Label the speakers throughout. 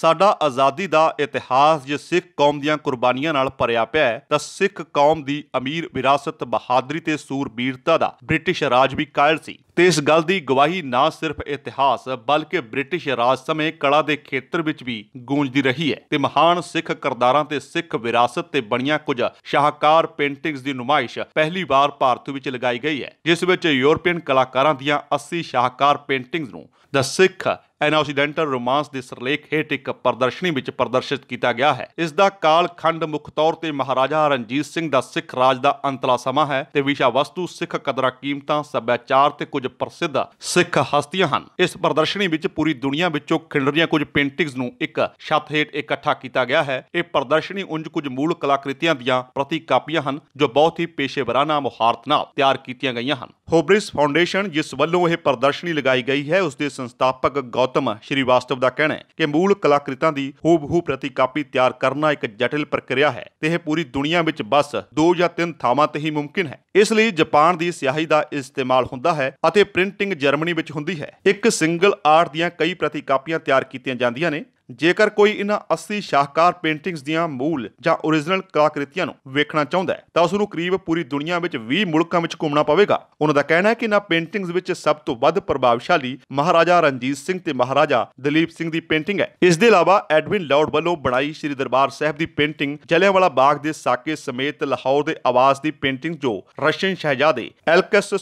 Speaker 1: ਸਾਡਾ ਆਜ਼ਾਦੀ ਦਾ ਇਤਿਹਾਸ ਜੇ ਸਿੱਖ ਕੌਮ ਦੀਆਂ ਕੁਰਬਾਨੀਆਂ ਨਾਲ ਭਰਿਆ ਪਿਆ ਹੈ ਤਾਂ ਸਿੱਖ ਕੌਮ ਦੀ ਅਮੀਰ ਵਿਰਾਸਤ ਬਹਾਦਰੀ ਤੇ ਸੂਰਬੀਰਤਾ ਦਾ ਬ੍ਰਿਟਿਸ਼ ਰਾਜ ਵੀ ਕਾਇਲ ਸੀ ਤੇ ਇਸ ਗੱਲ ਦੀ ਗਵਾਹੀ ਨਾ ਸਿਰਫ ਇਤਿਹਾਸ ਬਲਕਿ ਬ੍ਰਿਟਿਸ਼ ਰਾਜ ਸਮੇਂ ਕਲਾ ਦੇ ਖੇਤਰ ਵਿੱਚ ਵੀ ਗੂੰਜਦੀ ਰਹੀ ਹੈ ਤੇ ਮਹਾਨ ਸਿੱਖ ਕਰਦਾਰਾਂ ਤੇ ਸਿੱਖ ਵਿਰਾਸਤ ਤੇ ਬਣੀਆਂ ਕੁਝ ਸ਼ਾਹਕਾਰ ਪੇਂਟਿੰਗਸ ਦੀ ਨੁਮਾਇਸ਼ ਪਹਿਲੀ ਵਾਰ ਭਾਰਤ ਵਿੱਚ ਲਗਾਈ ਗਈ ਹੈ ਜਿਸ ਵਿੱਚ ਯੂਰਪੀਅਨ ਕਲਾਕਾਰਾਂ ਦੀਆਂ 80 ਸ਼ਾਹਕਾਰ ਪੇਂਟਿੰਗਸ ਨੂੰ ਦ ਸਿੱਖ ਐਨ ਆਕਸੀਡੈਂਟਲ ਰੋਮਾਂਸ ਦੇ ਸਰਲੇਖ ਹੇਠ ਇੱਕ ਪ੍ਰਦਰਸ਼ਨੀ ਵਿੱਚ ਪ੍ਰਦਰਸ਼ਿਤ ਕੀਤਾ ਗਿਆ ਹੈ ਇਸ ਦਾ ਕਾਲ ਖੰਡ ਮੁੱਖ ਤੌਰ ਤੇ ਮਹਾਰਾਜਾ ਰਣਜੀਤ ਸਿੰਘ ਦਾ ਸਿੱਖ ਰਾਜ ਦਾ ਅੰਤਲਾ ਸਮਾਂ ਹੈ ਤੇ ਵਿਸ਼ਾ ਵਸਤੂ ਸਿੱਖ ਕਦਰਾਂ ਕੀਮਤਾਂ ਸੱਭਿਆਚਾਰ ਤੇ ਕੁਝ ਕੁਝ ਪ੍ਰਸਿੱਧ ਸਿੱਖ ਹਸਤੀਆਂ ਹਨ ਇਸ ਪ੍ਰਦਰਸ਼ਨੀ ਵਿੱਚ ਪੂਰੀ ਦੁਨੀਆ ਵਿੱਚੋਂ ਖਿੰਡਰੀਆਂ ਕੁਝ ਪੇਂਟਿੰਗਸ ਨੂੰ ਇੱਕ ਛੱਤ ਹੇਠ ਇਕੱਠਾ ਕੀਤਾ ਗਿਆ ਹੈ ਇਹ ਪ੍ਰਦਰਸ਼ਨੀ ਉਂਝ ਕੁਝ ਮੂਲ ਕਲਾਕ੍ਰਿਤੀਆਂ ਦੀਆਂ ਪ੍ਰਤੀ ਕਾਪੀਆਂ ਹਨ ਜੋ ਬਹੁਤ ਹੀ ਪੇਸ਼ੇਵਰਾਨਾ ਮੁਹਾਰਤ ਨਾਲ ਤਿਆਰ ਕੀਤੀਆਂ ਗਈਆਂ ਹਨ ਹੋਬ੍ਰਿਸ ਫਾਊਂਡੇਸ਼ਨ ਜਿਸ ਵੱਲੋਂ ਇਹ ਪ੍ਰਦਰਸ਼ਨੀ ਲਗਾਈ ਗਈ ਹੈ ਉਸ ਦੇ ਸੰਸਥਾਪਕ ਗੌਤਮ ਸ਼੍ਰੀਵਾਸਤਵ ਦਾ ਕਹਿਣਾ ਹੈ ਕਿ ਮੂਲ ਕਲਾਕ੍ਰਿਤਾਂ ਦੀ ਹੂਬਹੂ ਪ੍ਰਤੀ ਕਾਪੀ ਤਿਆਰ ਕਰਨਾ ਇੱਕ ਜਟਿਲ ਪ੍ਰਕਿਰਿਆ ਹੈ ਤੇ ਇਹ ਪੂਰੀ ਦੁਨੀਆ ਵਿੱਚ ਬਸ ਦੋ ਜਾਂ ਤਿੰਨ ਥਾਵਾਂ ਤੇ ਹੀ ਮੁਮਕਿਨ ਹੈ ਇਸ ਲਈ ਜਾਪਾਨ ਦੀ ਸਿਆਹੀ ਦਾ ਇਸਤੇਮਾਲ ਹੁੰਦਾ ਹੈ ਅਤੇ ਪ੍ਰਿੰਟਿੰਗ ਜਰਮਨੀ ਵਿੱਚ ਹੁੰਦੀ ਹੈ ਇੱਕ ਸਿੰਗਲ ਆਰਟ ਦੀਆਂ ਕਈ ਪ੍ਰਤੀ ਕਾਪੀਆਂ ਤਿਆਰ ਕੀਤੀਆਂ ਜਾਂਦੀਆਂ ਨੇ ਜੇਕਰ ਕੋਈ ਇਹਨਾਂ 80 ਸ਼ਾਹਕਾਰ ਪੇਂਟਿੰਗਸ ਦੀਆਂ ਮੂਲ ਜਾਂ origignal ਕਲਾਕ੍ਰਿਤੀਆਂ ਨੂੰ ਵੇਖਣਾ ਚਾਹੁੰਦਾ ਹੈ ਤਾਂ ਉਸ ਨੂੰ ਕਰੀਬ ਪੂਰੀ ਦੁਨੀਆ ਵਿੱਚ 20 ਮੁਲਕਾਂ ਵਿੱਚ ਘੁੰਮਣਾ ਪਵੇਗਾ ਉਹਨਾਂ ਦਾ ਕਹਿਣਾ ਹੈ ਕਿ ਇਹਨਾਂ ਪੇਂਟਿੰਗਸ ਵਿੱਚ ਸਭ ਤੋਂ ਵੱਧ ਪ੍ਰਭਾਵਸ਼ਾਲੀ ਮਹਾਰਾਜਾ ਰਣਜੀਤ ਸਿੰਘ ਤੇ ਮਹਾਰਾਜਾ ਦਲੀਪ ਸਿੰਘ ਦੀ ਪੇਂਟਿੰਗ ਹੈ ਇਸ ਦੇ ਇਲਾਵਾ ਐਡਵਿਨ ਲਾਊਡ ਵੱਲੋਂ ਬਣਾਈ ਸ੍ਰੀ ਦਰਬਾਰ ਸਾਹਿਬ ਦੀ ਪੇਂਟਿੰਗ ਜਲਿਆਂਵਾਲਾ ਬਾਗ ਦੇ ਸਾਕੇ ਸਮੇਤ ਲਾਹੌਰ ਦੇ ਆਵਾਜ਼ ਦੀ ਪੇਂਟਿੰਗ ਜੋ ਰਸ਼ੀਅਨ ਸ਼ਹਿਜ਼ਾਦੇ ਐਲਕਸ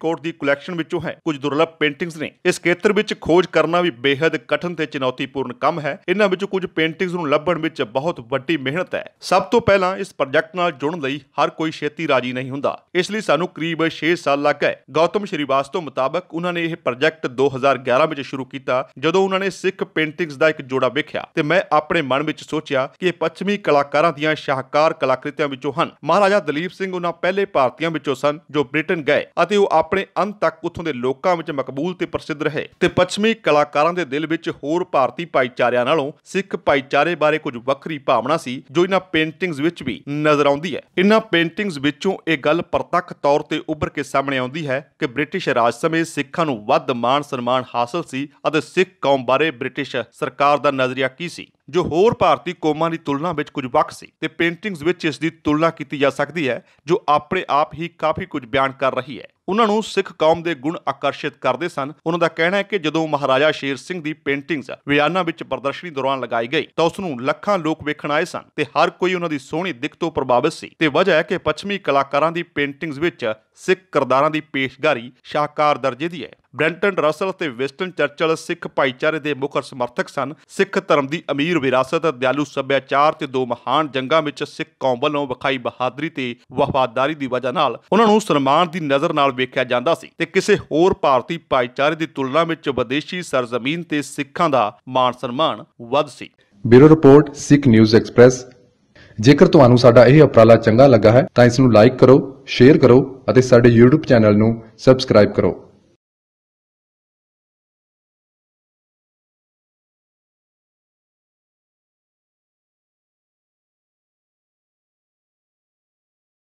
Speaker 1: ਕੋਰਟ ਦੀ ਕਲੈਕਸ਼ਨ ਵਿੱਚੋਂ ਹੈ ਕੁਝ ਦੁਰਲਭ ਪੇਂਟਿੰਗਸ ਨੇ ਇਸ ਖੇਤਰ ਵਿੱਚ ਖੋਜ ਕਰਨਾ ਵੀ ਬੇਹੱਦ ਕਠਿਨ ਤੇ ਚੁਣੌਤੀਪੂਰਨ ਕੰਮ ਹੈ ਹੈ ਇਹਨਾਂ ਵਿੱਚੋਂ ਕੁਝ ਪੇਂਟਿੰਗਸ ਨੂੰ ਲੱਭਣ ਵਿੱਚ ਬਹੁਤ ਵੱਡੀ ਮਿਹਨਤ ਹੈ ਸਭ ਤੋਂ ਪਹਿਲਾਂ ਇਸ ਪ੍ਰੋਜੈਕਟ ਨਾਲ ਜੁੜਨ ਲਈ ਹਰ ਕੋਈ ਛੇਤੀ ਰਾਜੀ ਨਹੀਂ ਹੁੰਦਾ ਇਸ ਲਈ ਸਾਨੂੰ ਕਰੀਬ 6 ਸਾਲ ਲੱਗ ਗਏ ਗੌਤਮ ਤੋਂ ਮੁਤਾਬਕ ਉਹਨਾਂ ਨੇ ਇਹ ਪ੍ਰੋਜੈਕਟ 2011 ਵਿੱਚ ਸ਼ੁਰੂ ਕੀਤਾ ਜਦੋਂ ਉਹਨਾਂ ਨੇ ਸਿੱਖ ਪੇਂਟਿੰਗਸ ਦਾ ਇੱਕ ਜੋੜਾ ਵੇਖਿਆ ਤੇ ਮੈਂ ਆਪਣੇ ਮਨ ਵਿੱਚ ਸੋਚਿਆ ਕਿ ਇਹ ਪੱਛਮੀ ਕਲਾਕਾਰਾਂ ਦੀਆਂ ਸ਼ਾਹਕਾਰ ਕਲਾਕ੍ਰਿਤੀਆਂ ਵਿੱਚੋਂ ਹਨ ਮਹਾਰਾਜਾ ਦਲੀਪ ਸਿੰਘ ਉਹਨਾਂ ਪਹਿਲੇ ਭਾਰਤੀਆਂ ਵਿੱਚੋਂ ਸਨ ਜੋ ਬ੍ਰਿਟਨ ਗਏ ਅਤੇ ਉਹ ਆਪਣੇ ਅੰਤ ਤੱਕ ਉੱਥੋਂ ਦੇ ਲੋਕਾਂ ਵਿੱਚ ਮਕਬੂਲ ਤੇ ਪ੍ਰਸਿੱਧ ਰਹੇ ਤੇ ਪੱਛਮੀ ਕਲਾਕਾਰਾਂ ਦੇ ਦਿਲ ਵਿੱਚ ਹੋਰ ਭਾਰਤੀ ਭਾਈਚਾਰੇ ਇਸ਼ਾਰਿਆਂ ਨਾਲੋਂ ਸਿੱਖ ਭਾਈਚਾਰੇ ਬਾਰੇ ਕੁਝ ਵੱਖਰੀ ਭਾਵਨਾ ਸੀ ਜੋ ਇਹਨਾਂ ਪੇਂਟਿੰਗਸ ਵਿੱਚ ਵੀ ਨਜ਼ਰ ਆਉਂਦੀ ਹੈ ਇਹਨਾਂ ਪੇਂਟਿੰਗਸ ਵਿੱਚੋਂ ਇਹ ਗੱਲ ਪ੍ਰਤੱਖ ਤੌਰ ਤੇ ਉੱਭਰ ਕੇ ਸਾਹਮਣੇ ਆਉਂਦੀ ਹੈ ਕਿ ਬ੍ਰਿਟਿਸ਼ ਰਾਜ ਸਮੇਂ ਸਿੱਖਾਂ ਨੂੰ ਵੱਧ ਮਾਣ ਸਨਮਾਨ ਹਾਸਲ ਸੀ ਅਤੇ ਸਿੱਖ ਕੌਮ ਬਾਰੇ ਬ੍ਰਿਟਿਸ਼ ਸਰਕਾਰ ਦਾ ਨਜ਼ਰੀਆ ਕੀ ਸੀ ਜੋ ਹੋਰ ਭਾਰਤੀ ਕੌਮਾਂ ਦੀ ਤੁਲਨਾ ਵਿੱਚ ਕੁਝ ਵੱਖ ਸੀ ਤੇ ਪੇਂਟਿੰਗਸ ਵਿੱਚ ਇਸ ਦੀ ਤੁਲਨਾ ਕੀਤੀ ਜਾ ਸਕਦੀ ਹੈ ਜੋ ਆਪਣੇ ਆਪ ਹੀ ਕਾਫੀ ਕੁਝ ਬਿਆਨ ਕਰ ਰਹੀ ਹੈ ਉਹਨਾਂ ਨੂੰ ਸਿੱਖ ਕੌਮ ਦੇ ਗੁਣ ਆਕਰਸ਼ਿਤ ਕਰਦੇ ਸਨ ਉਹਨਾਂ ਦਾ ਕਹਿਣਾ ਹੈ ਕਿ ਜਦੋਂ ਮਹਾਰਾਜਾ ਸ਼ੇਰ ਸਿੰਘ ਦੀ ਪੇਂਟਿੰਗਸ ਵਿਆਨਾ ਵਿੱਚ ਪ੍ਰਦਰਸ਼ਨੀ ਦੌਰਾਨ ਲਗਾਈ ਗਈ ਤਾਂ ਉਸ ਨੂੰ ਲੱਖਾਂ ਲੋਕ ਵੇਖਣ ਆਏ ਸਨ ਤੇ ਹਰ ਕੋਈ ਉਹਨਾਂ ਦੀ ਸੋਹਣੀ ਦਿੱਖ ਤੋਂ ਪ੍ਰਭਾਵਿਤ ਸੀ ਤੇ ਵਜ੍ਹਾ ਹੈ ਕਿ ਪੱਛਮੀ ਕਲਾਕਾਰਾਂ ਦੀ ਪੇਂਟਿੰਗਸ ਵਿੱਚ ਸਿੱਖ ਕਰਦਾਰਾਂ ਦੀ ਪੇਸ਼ਕਾਰੀ ਸ਼ਾਹਕਾਰ ਦਰਜੇ ਦੀ ਹੈ ਬ੍ਰੈਂਟਨ ਰਸਲ ਅਤੇ ਵੈਸਟਰਨ ਚਰਚਲ ਸਿੱਖ ਭਾਈਚਾਰੇ ਦੇ ਮੁੱਖ ਸਮਰਥਕ ਸਨ ਸਿੱਖ ਧਰਮ ਦੀ ਅਮੀਰ ਵਿਰਾਸਤ ਦਿਆਲੂ ਸੱਭਿਆਚਾਰ ਤੇ ਦੋ ਮਹਾਨ ਜੰਗਾਂ ਵਿੱਚ ਸਿੱਖ ਕੌਮ ਵੱਲੋਂ ਵਿਖਾਈ ਬਹਾਦਰੀ ਤੇ ਵਫਾਦਾਰੀ ਦੀ ਵਜ੍ਹਾ ਨਾਲ ਉਹਨਾਂ ਨੂੰ ਸਨਮਾਨ ਦੀ ਨਜ਼ਰ ਨਾਲ ਵੇਖਿਆ ਜਾਂਦਾ ਸੀ ਤੇ ਕਿਸੇ ਹੋਰ ਭਾਰਤੀ ਭਾਈਚਾਰੇ ਦੀ ਤੁਲਨਾ ਵਿੱਚ ਵਿਦੇਸ਼ੀ ਸਰਜ਼ਮੀਨ ਤੇ ਸਿੱਖਾਂ ਦਾ ਮਾਣ ਸਨਮਾਨ ਵੱਧ ਸੀ bureau report Sikh news express ਜੇਕਰ ਤੁਹਾਨੂੰ ਸਾਡਾ ਇਹ ਉਪਰਾਲਾ ਚੰਗਾ ਲੱਗਾ ਹੈ ਤਾਂ ਇਸ ਨੂੰ ਲਾਈਕ ਕਰੋ ਸ਼ੇਅਰ ਕਰੋ ਅਤੇ ਸਾਡੇ YouTube ਚੈਨਲ ਨੂੰ ਸਬਸਕ੍ਰਾਈਬ ਕਰੋ